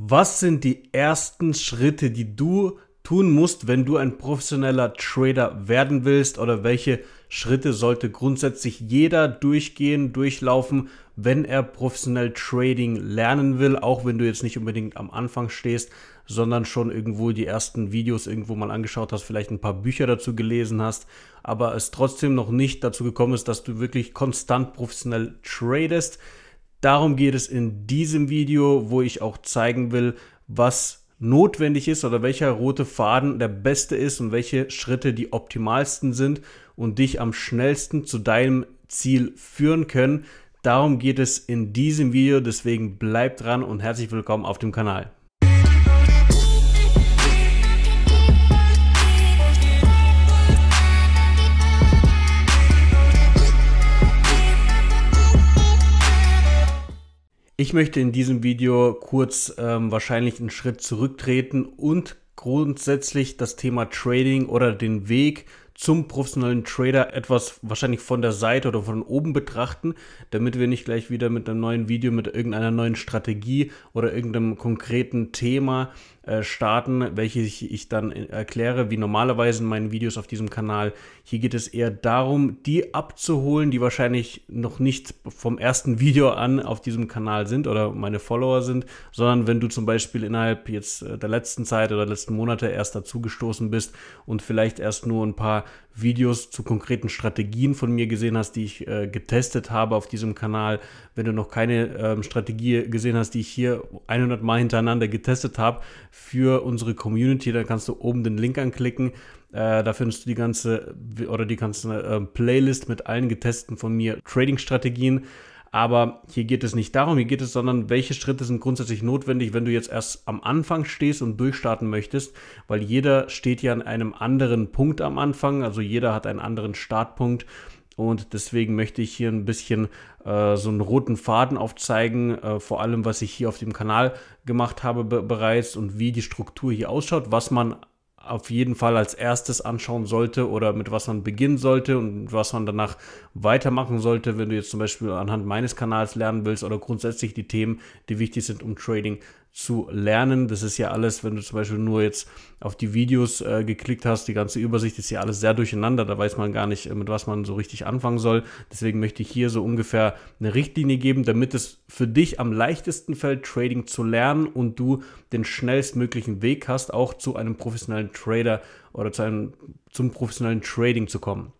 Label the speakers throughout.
Speaker 1: Was sind die ersten Schritte, die du tun musst, wenn du ein professioneller Trader werden willst oder welche Schritte sollte grundsätzlich jeder durchgehen, durchlaufen, wenn er professionell Trading lernen will, auch wenn du jetzt nicht unbedingt am Anfang stehst, sondern schon irgendwo die ersten Videos irgendwo mal angeschaut hast, vielleicht ein paar Bücher dazu gelesen hast, aber es trotzdem noch nicht dazu gekommen ist, dass du wirklich konstant professionell tradest Darum geht es in diesem Video, wo ich auch zeigen will, was notwendig ist oder welcher rote Faden der beste ist und welche Schritte die optimalsten sind und dich am schnellsten zu deinem Ziel führen können. Darum geht es in diesem Video, deswegen bleib dran und herzlich willkommen auf dem Kanal. Ich möchte in diesem Video kurz ähm, wahrscheinlich einen Schritt zurücktreten und grundsätzlich das Thema Trading oder den Weg zum professionellen Trader etwas wahrscheinlich von der Seite oder von oben betrachten, damit wir nicht gleich wieder mit einem neuen Video, mit irgendeiner neuen Strategie oder irgendeinem konkreten Thema äh, starten, welche ich, ich dann äh, erkläre, wie normalerweise in meinen Videos auf diesem Kanal. Hier geht es eher darum, die abzuholen, die wahrscheinlich noch nicht vom ersten Video an auf diesem Kanal sind oder meine Follower sind, sondern wenn du zum Beispiel innerhalb jetzt äh, der letzten Zeit oder letzten Monate erst dazugestoßen bist und vielleicht erst nur ein paar Videos zu konkreten Strategien von mir gesehen hast, die ich äh, getestet habe auf diesem Kanal, wenn du noch keine ähm, Strategie gesehen hast, die ich hier 100 Mal hintereinander getestet habe, für unsere Community. Dann kannst du oben den Link anklicken. Äh, da findest du die ganze oder die ganze äh, Playlist mit allen getesteten von mir Trading-Strategien. Aber hier geht es nicht darum, hier geht es, sondern welche Schritte sind grundsätzlich notwendig, wenn du jetzt erst am Anfang stehst und durchstarten möchtest, weil jeder steht ja an einem anderen Punkt am Anfang, also jeder hat einen anderen Startpunkt und deswegen möchte ich hier ein bisschen äh, so einen roten Faden aufzeigen, äh, vor allem was ich hier auf dem Kanal gemacht habe be bereits und wie die Struktur hier ausschaut, was man auf jeden Fall als erstes anschauen sollte oder mit was man beginnen sollte und was man danach weitermachen sollte, wenn du jetzt zum Beispiel anhand meines Kanals lernen willst oder grundsätzlich die Themen, die wichtig sind, um Trading zu lernen. Das ist ja alles, wenn du zum Beispiel nur jetzt auf die Videos äh, geklickt hast, die ganze Übersicht ist ja alles sehr durcheinander. Da weiß man gar nicht, äh, mit was man so richtig anfangen soll. Deswegen möchte ich hier so ungefähr eine Richtlinie geben, damit es für dich am leichtesten fällt, Trading zu lernen und du den schnellstmöglichen Weg hast, auch zu einem professionellen Trader oder zu einem, zum professionellen Trading zu kommen.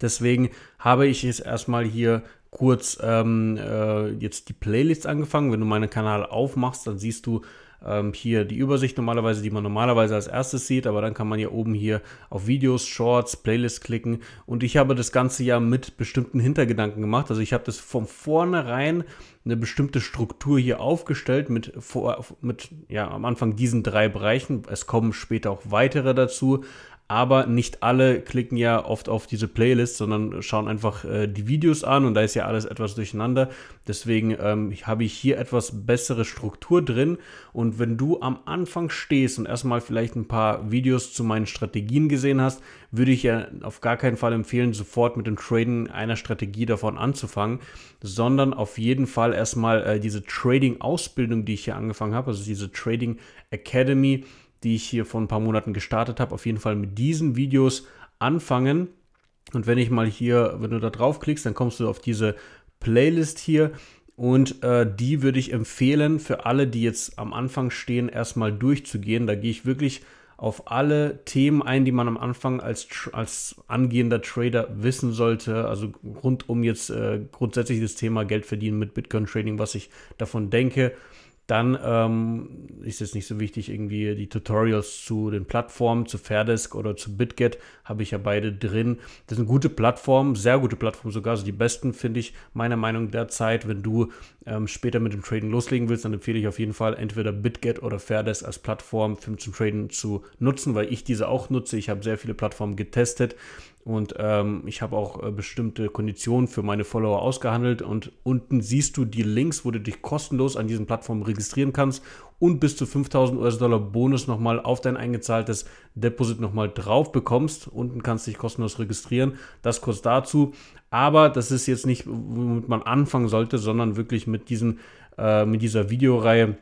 Speaker 1: Deswegen habe ich es erstmal hier kurz ähm, äh, jetzt die Playlist angefangen. Wenn du meinen Kanal aufmachst, dann siehst du ähm, hier die Übersicht normalerweise, die man normalerweise als erstes sieht, aber dann kann man ja oben hier auf Videos, Shorts, Playlists klicken und ich habe das ganze ja mit bestimmten Hintergedanken gemacht. Also ich habe das von vornherein eine bestimmte Struktur hier aufgestellt mit, vor, mit ja, am Anfang diesen drei Bereichen. Es kommen später auch weitere dazu, aber nicht alle klicken ja oft auf diese Playlist, sondern schauen einfach äh, die Videos an und da ist ja alles etwas durcheinander. Deswegen ähm, habe ich hier etwas bessere Struktur drin. Und wenn du am Anfang stehst und erstmal vielleicht ein paar Videos zu meinen Strategien gesehen hast, würde ich ja auf gar keinen Fall empfehlen, sofort mit dem Traden einer Strategie davon anzufangen, sondern auf jeden Fall erstmal äh, diese Trading-Ausbildung, die ich hier angefangen habe, also diese Trading Academy die ich hier vor ein paar Monaten gestartet habe, auf jeden Fall mit diesen Videos anfangen. Und wenn ich mal hier, wenn du da draufklickst, dann kommst du auf diese Playlist hier und äh, die würde ich empfehlen für alle, die jetzt am Anfang stehen, erstmal durchzugehen. Da gehe ich wirklich auf alle Themen ein, die man am Anfang als, als angehender Trader wissen sollte. Also rund um jetzt äh, grundsätzlich das Thema Geld verdienen mit Bitcoin Trading, was ich davon denke. Dann ähm, ist es nicht so wichtig, irgendwie die Tutorials zu den Plattformen, zu Fairdesk oder zu BitGet, habe ich ja beide drin. Das sind gute Plattformen, sehr gute Plattformen sogar, also die besten finde ich meiner Meinung derzeit. Wenn du ähm, später mit dem Traden loslegen willst, dann empfehle ich auf jeden Fall entweder BitGet oder Fairdesk als Plattform zum Traden zu nutzen, weil ich diese auch nutze. Ich habe sehr viele Plattformen getestet und ähm, ich habe auch äh, bestimmte Konditionen für meine Follower ausgehandelt. Und unten siehst du die Links, wo du dich kostenlos an diesen Plattformen registrieren kannst und bis zu 5000 US-Dollar Bonus nochmal auf dein eingezahltes Deposit nochmal drauf bekommst. Unten kannst du dich kostenlos registrieren. Das kurz dazu. Aber das ist jetzt nicht, womit man anfangen sollte, sondern wirklich mit, diesen, äh, mit dieser Videoreihe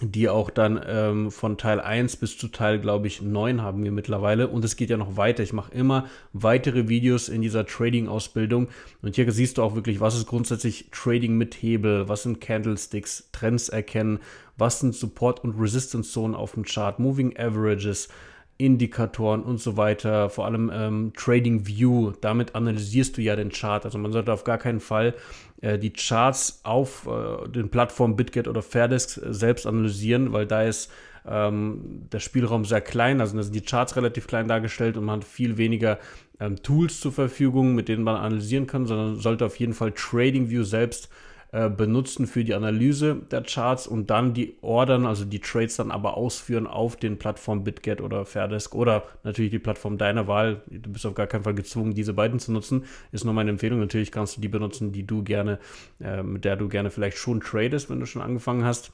Speaker 1: die auch dann ähm, von Teil 1 bis zu Teil, glaube ich, 9 haben wir mittlerweile. Und es geht ja noch weiter. Ich mache immer weitere Videos in dieser Trading-Ausbildung. Und hier siehst du auch wirklich, was ist grundsätzlich Trading mit Hebel, was sind Candlesticks, Trends erkennen, was sind Support- und Resistance-Zonen auf dem Chart, Moving Averages, Indikatoren und so weiter, vor allem ähm, Trading View, damit analysierst du ja den Chart. Also man sollte auf gar keinen Fall äh, die Charts auf äh, den Plattformen BitGet oder Fairdesk äh, selbst analysieren, weil da ist ähm, der Spielraum sehr klein, also da sind die Charts relativ klein dargestellt und man hat viel weniger ähm, Tools zur Verfügung, mit denen man analysieren kann, sondern sollte auf jeden Fall Trading View selbst äh, benutzen für die Analyse der Charts und dann die Ordern, also die Trades dann aber ausführen auf den Plattformen BitGet oder Fairdesk oder natürlich die Plattform deiner Wahl. Du bist auf gar keinen Fall gezwungen, diese beiden zu nutzen. Ist nur meine Empfehlung. Natürlich kannst du die benutzen, die du gerne, äh, mit der du gerne vielleicht schon tradest, wenn du schon angefangen hast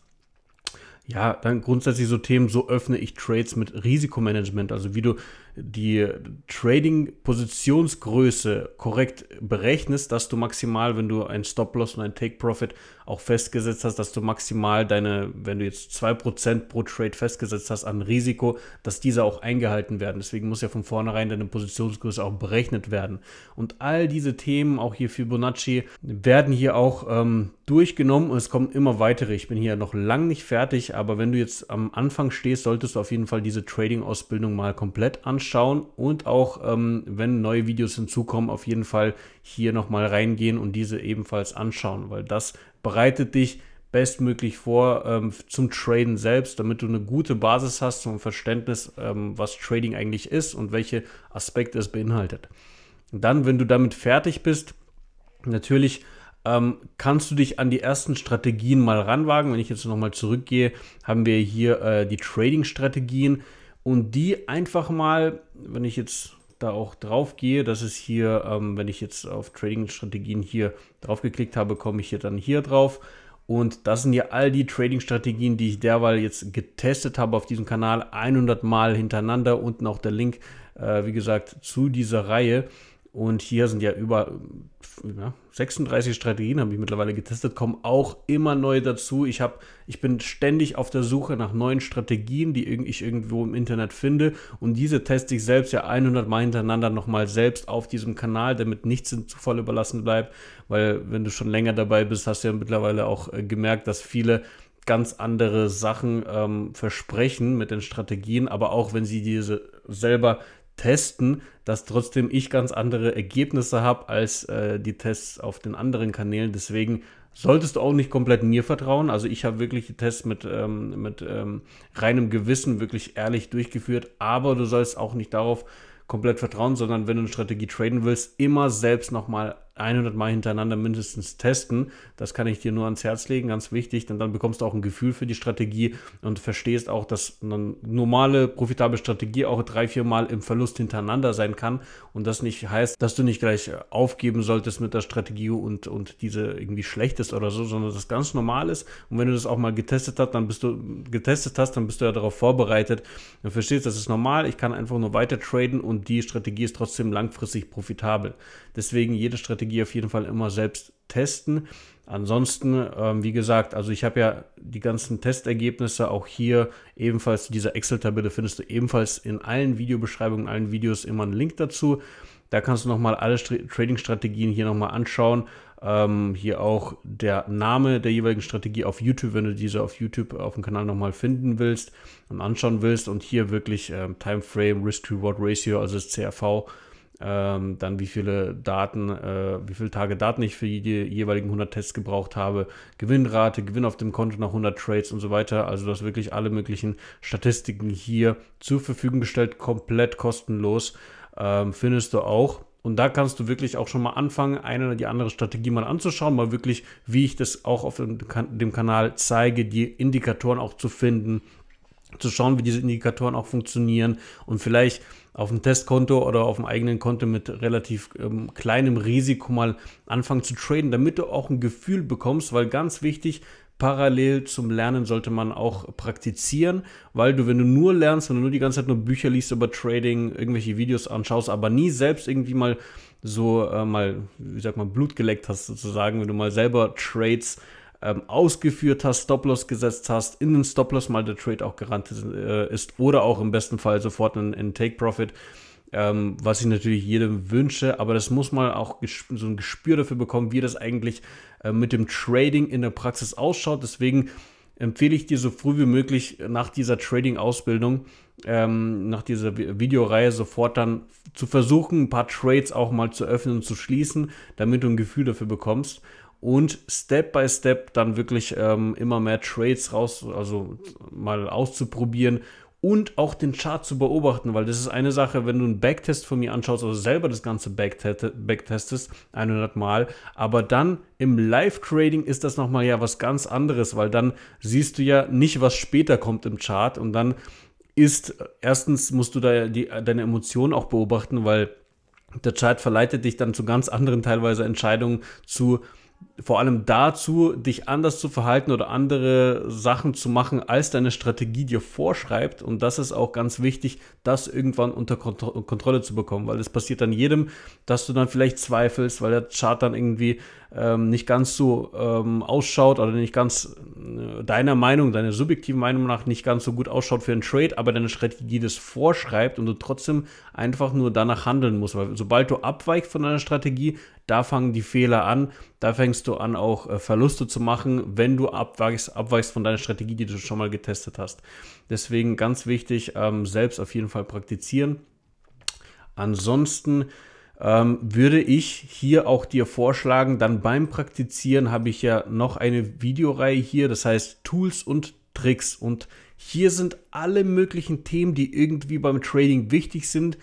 Speaker 1: ja, dann grundsätzlich so Themen, so öffne ich Trades mit Risikomanagement, also wie du die Trading-Positionsgröße korrekt berechnest, dass du maximal, wenn du ein Stop-Loss und ein Take-Profit auch festgesetzt hast, dass du maximal deine, wenn du jetzt 2% pro Trade festgesetzt hast an Risiko, dass diese auch eingehalten werden. Deswegen muss ja von vornherein deine Positionsgröße auch berechnet werden. Und all diese Themen, auch hier Fibonacci, werden hier auch ähm, durchgenommen und es kommen immer weitere. Ich bin hier noch lang nicht fertig, aber wenn du jetzt am Anfang stehst, solltest du auf jeden Fall diese Trading-Ausbildung mal komplett anschauen und auch, ähm, wenn neue Videos hinzukommen, auf jeden Fall hier nochmal reingehen und diese ebenfalls anschauen, weil das bereitet dich bestmöglich vor ähm, zum Traden selbst, damit du eine gute Basis hast zum Verständnis, ähm, was Trading eigentlich ist und welche Aspekte es beinhaltet. Und dann, wenn du damit fertig bist, natürlich ähm, kannst du dich an die ersten Strategien mal ranwagen? Wenn ich jetzt nochmal zurückgehe, haben wir hier äh, die Trading-Strategien und die einfach mal, wenn ich jetzt da auch drauf gehe, das ist hier, ähm, wenn ich jetzt auf Trading-Strategien hier drauf geklickt habe, komme ich hier dann hier drauf. Und das sind ja all die Trading-Strategien, die ich derweil jetzt getestet habe auf diesem Kanal, 100 Mal hintereinander. Unten auch der Link, äh, wie gesagt, zu dieser Reihe. Und hier sind ja über ähm, ja, 36 Strategien, habe ich mittlerweile getestet, kommen auch immer neu dazu. Ich, hab, ich bin ständig auf der Suche nach neuen Strategien, die ich irgendwo im Internet finde. Und diese teste ich selbst ja 100 Mal hintereinander nochmal selbst auf diesem Kanal, damit nichts dem Zufall überlassen bleibt. Weil wenn du schon länger dabei bist, hast du ja mittlerweile auch äh, gemerkt, dass viele ganz andere Sachen ähm, versprechen mit den Strategien, aber auch wenn sie diese selber testen, dass trotzdem ich ganz andere Ergebnisse habe als äh, die Tests auf den anderen Kanälen. Deswegen solltest du auch nicht komplett mir vertrauen. Also ich habe wirklich die Tests mit, ähm, mit ähm, reinem Gewissen wirklich ehrlich durchgeführt, aber du sollst auch nicht darauf komplett vertrauen, sondern wenn du eine Strategie traden willst, immer selbst nochmal 100 Mal hintereinander mindestens testen. Das kann ich dir nur ans Herz legen, ganz wichtig, denn dann bekommst du auch ein Gefühl für die Strategie und verstehst auch, dass eine normale, profitable Strategie auch drei, vier Mal im Verlust hintereinander sein kann und das nicht heißt, dass du nicht gleich aufgeben solltest mit der Strategie und, und diese irgendwie schlecht ist oder so, sondern das ganz normal ist und wenn du das auch mal getestet hast, dann bist du getestet hast, dann bist du ja darauf vorbereitet und verstehst, das ist normal, ich kann einfach nur weiter traden und die Strategie ist trotzdem langfristig profitabel. Deswegen jede Strategie Strategie auf jeden Fall immer selbst testen. Ansonsten, ähm, wie gesagt, also ich habe ja die ganzen Testergebnisse auch hier ebenfalls, diese Excel-Tabelle findest du ebenfalls in allen Videobeschreibungen, allen Videos immer einen Link dazu. Da kannst du nochmal alle Trading-Strategien hier nochmal anschauen. Ähm, hier auch der Name der jeweiligen Strategie auf YouTube, wenn du diese auf YouTube äh, auf dem Kanal nochmal finden willst und anschauen willst. Und hier wirklich ähm, Timeframe, Risk-Reward-Ratio, also das CRV ähm, dann wie viele Daten, äh, wie viele Tage Daten ich für die jeweiligen 100 Tests gebraucht habe, Gewinnrate, Gewinn auf dem Konto nach 100 Trades und so weiter. Also du hast wirklich alle möglichen Statistiken hier zur Verfügung gestellt, komplett kostenlos, ähm, findest du auch. Und da kannst du wirklich auch schon mal anfangen, eine oder die andere Strategie mal anzuschauen, mal wirklich, wie ich das auch auf dem, kan dem Kanal zeige, die Indikatoren auch zu finden, zu schauen, wie diese Indikatoren auch funktionieren und vielleicht auf dem Testkonto oder auf dem eigenen Konto mit relativ ähm, kleinem Risiko mal anfangen zu traden, damit du auch ein Gefühl bekommst, weil ganz wichtig, parallel zum Lernen sollte man auch praktizieren, weil du, wenn du nur lernst, wenn du nur die ganze Zeit nur Bücher liest über Trading, irgendwelche Videos anschaust, aber nie selbst irgendwie mal so äh, mal, wie sagt man, Blut geleckt hast sozusagen, wenn du mal selber Trades ähm, ausgeführt hast, Stop-Loss gesetzt hast, in den Stop-Loss mal der Trade auch gerannt äh, ist oder auch im besten Fall sofort in, in Take-Profit. Ähm, was ich natürlich jedem wünsche, aber das muss man auch so ein Gespür dafür bekommen, wie das eigentlich äh, mit dem Trading in der Praxis ausschaut. Deswegen empfehle ich dir so früh wie möglich nach dieser Trading-Ausbildung, ähm, nach dieser Videoreihe sofort dann zu versuchen, ein paar Trades auch mal zu öffnen und zu schließen, damit du ein Gefühl dafür bekommst und Step by Step dann wirklich ähm, immer mehr Trades raus, also mal auszuprobieren und auch den Chart zu beobachten, weil das ist eine Sache, wenn du einen Backtest von mir anschaust, also selber das ganze Backtestest 100 Mal, aber dann im Live-Trading ist das nochmal ja was ganz anderes, weil dann siehst du ja nicht, was später kommt im Chart und dann ist, erstens musst du da die, deine Emotionen auch beobachten, weil der Chart verleitet dich dann zu ganz anderen teilweise Entscheidungen zu vor allem dazu, dich anders zu verhalten oder andere Sachen zu machen, als deine Strategie dir vorschreibt. Und das ist auch ganz wichtig, das irgendwann unter Kontro Kontrolle zu bekommen, weil es passiert dann jedem, dass du dann vielleicht zweifelst, weil der Chart dann irgendwie ähm, nicht ganz so ähm, ausschaut oder nicht ganz äh, deiner Meinung, deiner subjektiven Meinung nach nicht ganz so gut ausschaut für einen Trade, aber deine Strategie das vorschreibt und du trotzdem einfach nur danach handeln musst. Weil sobald du abweichst von deiner Strategie, da fangen die Fehler an, da fängst fängst du an, auch äh, Verluste zu machen, wenn du abweichst, abweichst von deiner Strategie, die du schon mal getestet hast. Deswegen ganz wichtig, ähm, selbst auf jeden Fall praktizieren. Ansonsten ähm, würde ich hier auch dir vorschlagen, dann beim Praktizieren habe ich ja noch eine Videoreihe hier, das heißt Tools und Tricks. Und hier sind alle möglichen Themen, die irgendwie beim Trading wichtig sind,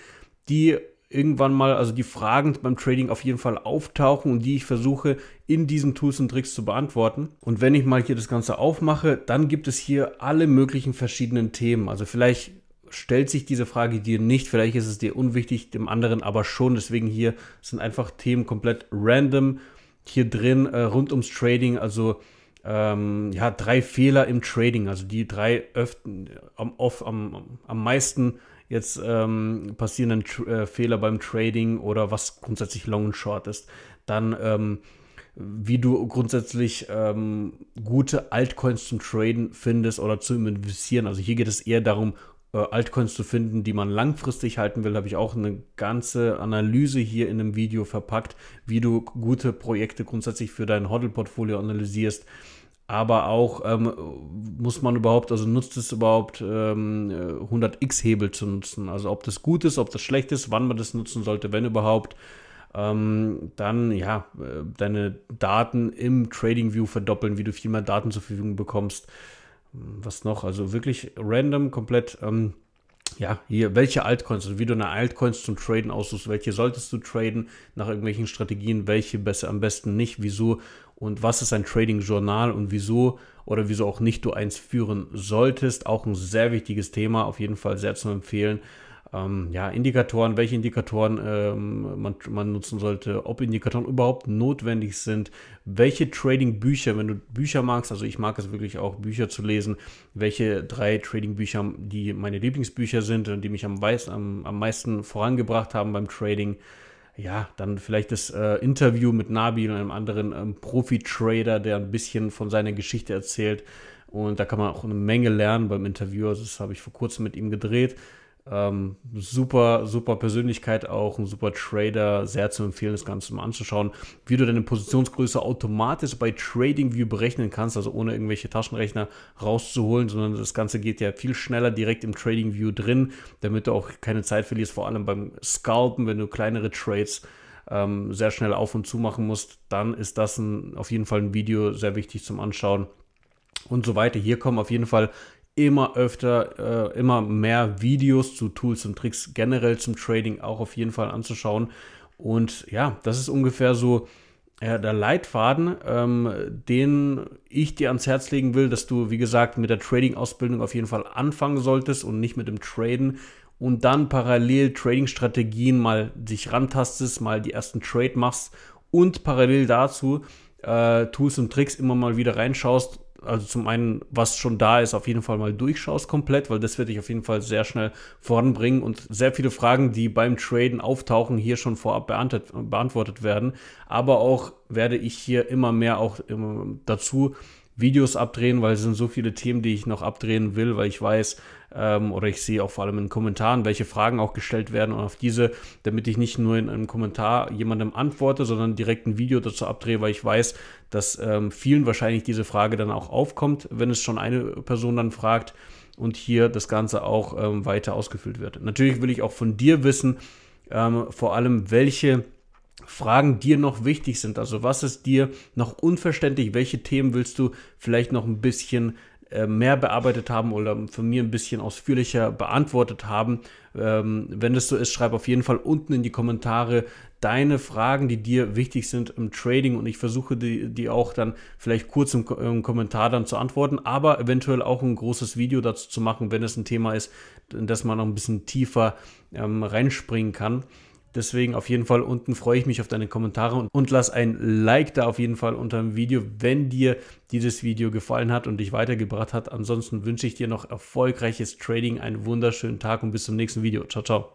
Speaker 1: die irgendwann mal, also die Fragen beim Trading auf jeden Fall auftauchen und die ich versuche in diesen Tools und Tricks zu beantworten. Und wenn ich mal hier das Ganze aufmache, dann gibt es hier alle möglichen verschiedenen Themen. Also vielleicht stellt sich diese Frage dir nicht, vielleicht ist es dir unwichtig, dem anderen aber schon. Deswegen hier sind einfach Themen komplett random hier drin äh, rund ums Trading. Also ähm, ja, drei Fehler im Trading, also die drei öften, am, oft, am, am meisten jetzt ähm, passieren dann äh, Fehler beim Trading oder was grundsätzlich Long und Short ist. Dann ähm, wie du grundsätzlich ähm, gute Altcoins zum Traden findest oder zu investieren. Also hier geht es eher darum, äh, Altcoins zu finden, die man langfristig halten will. Da Habe ich auch eine ganze Analyse hier in einem Video verpackt, wie du gute Projekte grundsätzlich für dein Hodl-Portfolio analysierst aber auch ähm, muss man überhaupt, also nutzt es überhaupt ähm, 100x-Hebel zu nutzen, also ob das gut ist, ob das schlecht ist, wann man das nutzen sollte, wenn überhaupt, ähm, dann ja, äh, deine Daten im Trading View verdoppeln, wie du viel mehr Daten zur Verfügung bekommst. Hm, was noch? Also wirklich random, komplett. Ähm, ja, hier, welche Altcoins, also wie du eine Altcoins zum Traden aussuchst, welche solltest du traden, nach irgendwelchen Strategien, welche besser, am besten nicht, wieso und was ist ein Trading-Journal und wieso oder wieso auch nicht du eins führen solltest. Auch ein sehr wichtiges Thema, auf jeden Fall sehr zu empfehlen. Ähm, ja, Indikatoren, welche Indikatoren ähm, man, man nutzen sollte, ob Indikatoren überhaupt notwendig sind, welche Trading-Bücher, wenn du Bücher magst, also ich mag es wirklich auch, Bücher zu lesen, welche drei Trading-Bücher, die meine Lieblingsbücher sind und die mich am, weiß, am, am meisten vorangebracht haben beim Trading ja, dann vielleicht das äh, Interview mit Nabil und einem anderen ähm, Profi-Trader, der ein bisschen von seiner Geschichte erzählt. Und da kann man auch eine Menge lernen beim Interview. Also das habe ich vor kurzem mit ihm gedreht. Ähm, super, super Persönlichkeit auch, ein super Trader, sehr zu empfehlen, das Ganze mal anzuschauen, wie du deine Positionsgröße automatisch bei TradingView berechnen kannst, also ohne irgendwelche Taschenrechner rauszuholen, sondern das Ganze geht ja viel schneller direkt im TradingView drin, damit du auch keine Zeit verlierst, vor allem beim Scalpen, wenn du kleinere Trades ähm, sehr schnell auf und zu machen musst, dann ist das ein, auf jeden Fall ein Video sehr wichtig zum Anschauen und so weiter. Hier kommen auf jeden Fall immer öfter, äh, immer mehr Videos zu Tools und Tricks generell zum Trading auch auf jeden Fall anzuschauen. Und ja, das ist ungefähr so äh, der Leitfaden, ähm, den ich dir ans Herz legen will, dass du, wie gesagt, mit der Trading-Ausbildung auf jeden Fall anfangen solltest und nicht mit dem Traden und dann parallel Trading-Strategien mal dich rantastest, mal die ersten Trade machst und parallel dazu äh, Tools und Tricks immer mal wieder reinschaust, also zum einen, was schon da ist, auf jeden Fall mal durchschaust komplett, weil das wird dich auf jeden Fall sehr schnell voranbringen und sehr viele Fragen, die beim Traden auftauchen, hier schon vorab beantwortet werden. Aber auch werde ich hier immer mehr auch dazu Videos abdrehen, weil es sind so viele Themen, die ich noch abdrehen will, weil ich weiß, ähm, oder ich sehe auch vor allem in Kommentaren, welche Fragen auch gestellt werden und auf diese, damit ich nicht nur in einem Kommentar jemandem antworte, sondern direkt ein Video dazu abdrehe, weil ich weiß, dass ähm, vielen wahrscheinlich diese Frage dann auch aufkommt, wenn es schon eine Person dann fragt und hier das Ganze auch ähm, weiter ausgefüllt wird. Natürlich will ich auch von dir wissen, ähm, vor allem welche Fragen dir noch wichtig sind. Also was ist dir noch unverständlich? Welche Themen willst du vielleicht noch ein bisschen äh, mehr bearbeitet haben oder von mir ein bisschen ausführlicher beantwortet haben. Ähm, wenn das so ist, schreib auf jeden Fall unten in die Kommentare deine Fragen, die dir wichtig sind im Trading und ich versuche die, die auch dann vielleicht kurz im, im Kommentar dann zu antworten, aber eventuell auch ein großes Video dazu zu machen, wenn es ein Thema ist, in das man noch ein bisschen tiefer ähm, reinspringen kann. Deswegen auf jeden Fall unten freue ich mich auf deine Kommentare und, und lass ein Like da auf jeden Fall unter dem Video, wenn dir dieses Video gefallen hat und dich weitergebracht hat. Ansonsten wünsche ich dir noch erfolgreiches Trading, einen wunderschönen Tag und bis zum nächsten Video. Ciao, ciao.